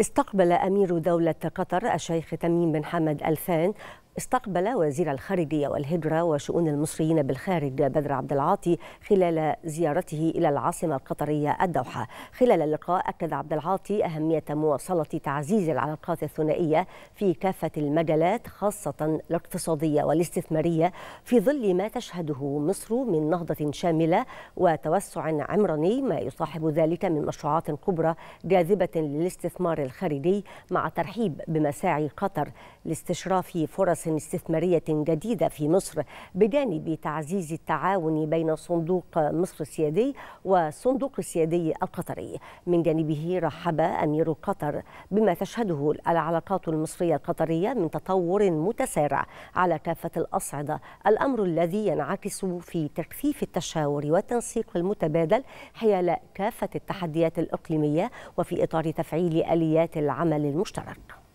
استقبل أمير دولة قطر الشيخ تميم بن حمد الثان استقبل وزير الخارجية والهجرة وشؤون المصريين بالخارج بدر عبد العاطي خلال زيارته إلى العاصمة القطرية الدوحة خلال اللقاء أكد عبد العاطي أهمية مواصلة تعزيز العلاقات الثنائية في كافة المجالات خاصة الاقتصادية والاستثمارية في ظل ما تشهده مصر من نهضة شاملة وتوسع عمراني ما يصاحب ذلك من مشروعات كبرى جاذبة للاستثمار الخارجي مع ترحيب بمساعي قطر لاستشراف فرص استثمارية جديدة في مصر بجانب تعزيز التعاون بين صندوق مصر السيادي والصندوق السيادي القطري من جانبه رحب أمير قطر بما تشهده العلاقات المصرية القطرية من تطور متسارع على كافة الأصعدة الأمر الذي ينعكس في تكثيف التشاور والتنسيق المتبادل حيال كافة التحديات الإقليمية وفي إطار تفعيل آليات العمل المشترك